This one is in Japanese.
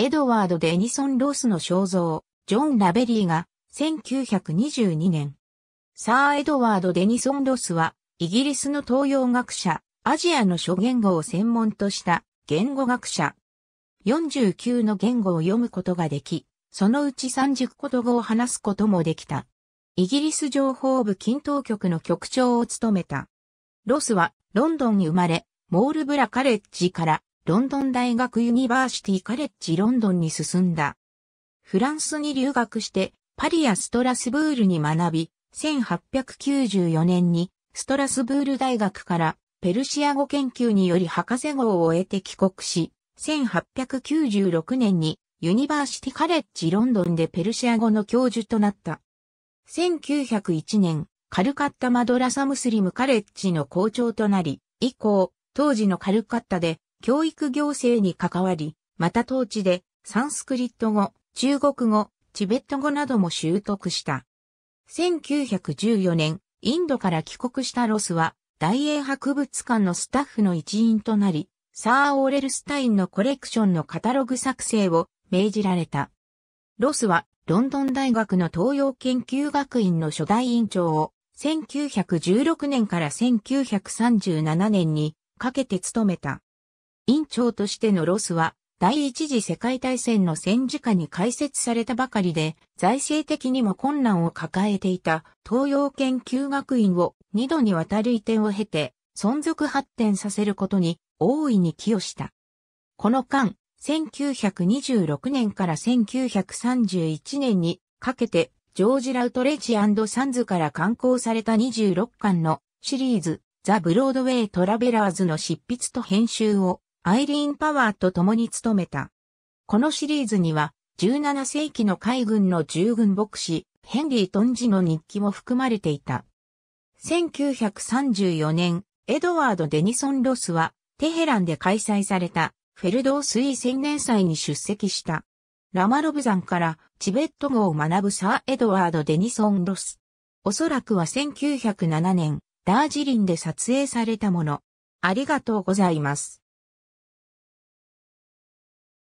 エドワード・デニソン・ロスの肖像、ジョン・ラベリーが、1922年。サー・エドワード・デニソン・ロスは、イギリスの東洋学者、アジアの諸言語を専門とした言語学者。49の言語を読むことができ、そのうち30言語を話すこともできた。イギリス情報部均等局の局長を務めた。ロスはロンドンに生まれ、モールブラカレッジからロンドン大学ユニバーシティカレッジロンドンに進んだ。フランスに留学して、パリやストラスブールに学び、1894年にストラスブール大学からペルシア語研究により博士号を得て帰国し、1896年にユニバーシティカレッジロンドンでペルシア語の教授となった。1901年、カルカッタマドラサムスリムカレッジの校長となり、以降、当時のカルカッタで教育行政に関わり、また当地でサンスクリット語、中国語、チベット語なども習得した。1914年、インドから帰国したロスは、大英博物館のスタッフの一員となり、サー・オーレルスタインのコレクションのカタログ作成を命じられた。ロスは、ロンドン大学の東洋研究学院の初代院長を、1916年から1937年にかけて務めた。院長としてのロスは、第一次世界大戦の戦時下に開設されたばかりで、財政的にも困難を抱えていた東洋研究学院を二度にわたる移転を経て、存続発展させることに大いに寄与した。この間、1926年から1931年にかけて、ジョージ・ラウトレジサンズから刊行された26巻のシリーズ、ザ・ブロードウェイ・トラベラーズの執筆と編集をアイリーン・パワーと共に務めた。このシリーズには、17世紀の海軍の従軍牧師、ヘンリー・トンジの日記も含まれていた。1934年、エドワード・デニソン・ロスは、テヘランで開催された、フェルドースイ宣言祭に出席した。ラマロブ山からチベット語を学ぶサー・エドワード・デニソン・ロス。おそらくは1907年、ダージリンで撮影されたもの。ありがとうございます。